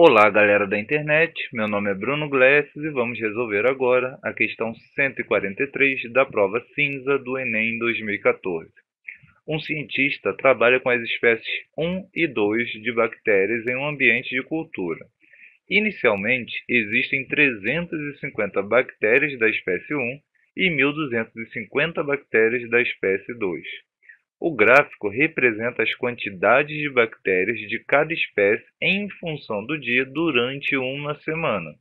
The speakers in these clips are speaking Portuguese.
Olá, galera da internet. Meu nome é Bruno Glesses e vamos resolver agora a questão 143 da prova cinza do Enem 2014. Um cientista trabalha com as espécies 1 e 2 de bactérias em um ambiente de cultura. Inicialmente, existem 350 bactérias da espécie 1 e 1250 bactérias da espécie 2. O gráfico representa as quantidades de bactérias de cada espécie em função do dia durante uma semana.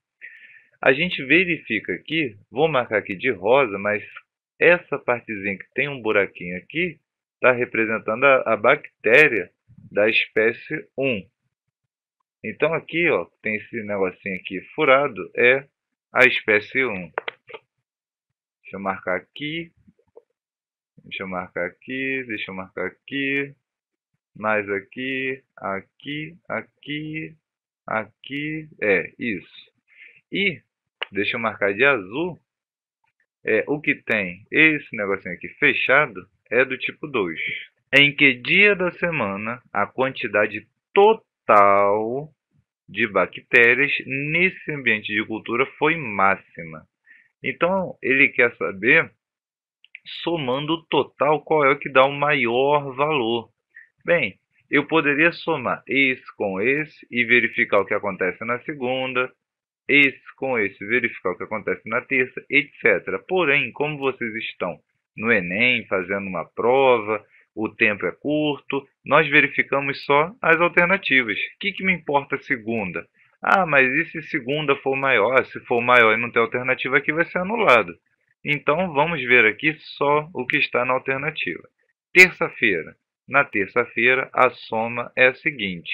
A gente verifica aqui, vou marcar aqui de rosa, mas essa partezinha que tem um buraquinho aqui está representando a, a, bactéria da espécie 1. Então aqui, ó, tem esse negocinho aqui furado, é a espécie 1. Deixa eu marcar aqui. Deixa eu marcar aqui, deixa eu marcar aqui. Mais aqui, aqui, aqui, aqui. É, isso. E, deixa eu marcar de azul. É, o que tem esse negocinho aqui fechado é do tipo 2. Em que dia da semana a quantidade total de bactérias nesse ambiente de cultura foi máxima? Então, ele quer saber somando o total, qual é o que dá o maior valor. Bem, eu poderia somar esse com esse e verificar o que acontece na segunda, esse com esse, verificar o que acontece na terça, etc. Porém, como vocês estão no Enem, fazendo uma prova, o tempo é curto, nós verificamos só as alternativas. O que, que me importa a segunda? Ah, mas e se segunda for maior? Se for maior e não tem alternativa aqui, vai ser anulado. Então vamos ver aqui só o que está na alternativa. Terça-feira. Na terça-feira, a soma é a seguinte.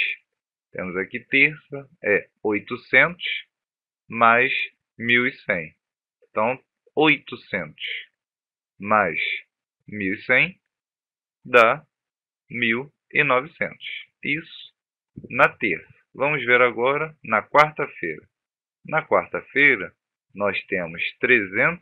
Temos aqui terça, é 800 mais 1.100. Então, 800 mais 1.100 dá 1.900. Isso na terça. Vamos ver agora na quarta-feira. Na quarta-feira, nós temos 300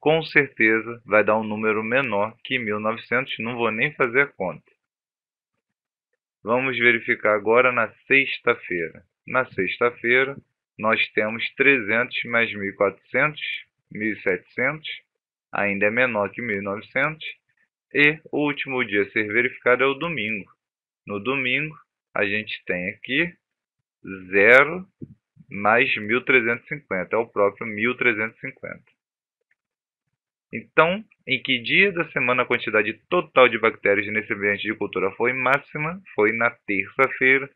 com certeza vai dar um número menor que 1900, não vou nem fazer a conta. Vamos verificar agora na sexta-feira. Na sexta-feira, nós temos 300 mais 1400, 1700, ainda é menor que 1900, e o último dia a ser verificado é o domingo. No domingo, a gente tem aqui 0 mais 1350, é o próprio 1350. Então, em que dia da semana a quantidade total de bactérias nesse ambiente de cultura foi máxima? Foi na terça-feira,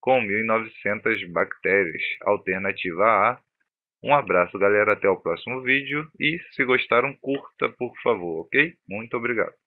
com 1.900 bactérias. Alternativa A. Um abraço, galera. Até o próximo vídeo. E se gostaram, curta, por favor, ok? Muito obrigado.